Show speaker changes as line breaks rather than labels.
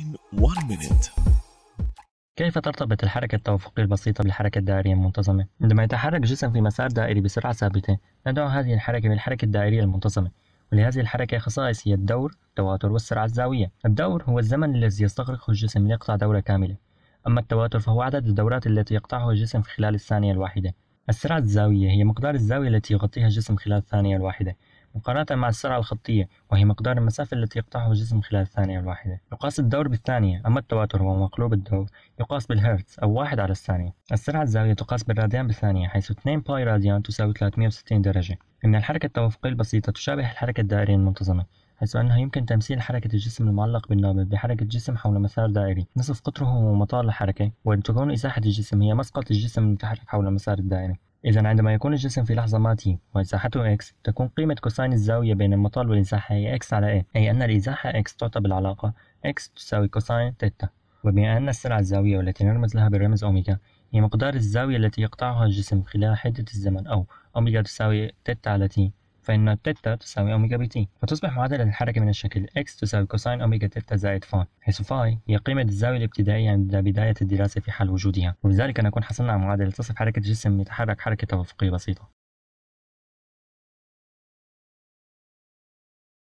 in one minute. كيف ترتبط الحركة التوافقية البسيطة بالحركة الدائرية المنتظمة؟ عندما يتحرك جسم في مسار دائري بسرعة ثابتة، ندعو هذه الحركة بالحركة الدائرية المنتظمة، ولهذه الحركة خصائص هي الدور، التواتر، والسرعة الزاوية. الدور هو الزمن الذي يستغرقه الجسم ليقطع دورة كاملة، أما التواتر فهو عدد الدورات التي يقطعها الجسم خلال الثانية الواحدة. السرعة الزاوية هي مقدار الزاوية التي يغطيها الجسم خلال الثانية الواحدة، مقارنة مع السرعة الخطية وهي مقدار المسافة التي يقطعه الجسم خلال الثانية الواحدة يقاس الدور بالثانية أما التواتر وهو مقلوب الدور يقاس بالهرتز أو واحد على الثانية السرعة الزاوية تقاس بالراديان بالثانية حيث 2 باي راديان تساوي 360 درجة إن الحركة التوافقية البسيطة تشابه الحركة الدائرية المنتظمة حيث أنها يمكن تمثيل حركة الجسم المعلق بالنابض بحركة جسم حول مسار دائري نصف قطره هو مطار الحركة وأن تكون إزاحة الجسم هي مسقط الجسم المتحرك حول مسار الدائرة إذا عندما يكون الجسم في لحظة ما t ومساحته x تكون قيمة كوساين الزاوية بين المطال والإزاحة هي x على a أي أن الإزاحة x تعطى بالعلاقة x تساوي كوساين تيتا وبما أن السرعة الزاوية والتي نرمز لها بالرمز أوميجا هي مقدار الزاوية التي يقطعها الجسم خلال حدة الزمن أو أوميجا تساوي تيتا على تي فإن التيتا تساوي أوميجا بي تي فتصبح معادلة الحركة من الشكل x تساوي كوساين أوميجا تيتا زائد فاي حيث فاي هي قيمة الزاوية الابتدائية عند بداية الدراسة في حال وجودها وبذلك نكون حصلنا على معادلة تصف حركة جسم يتحرك حركة توافقية بسيطة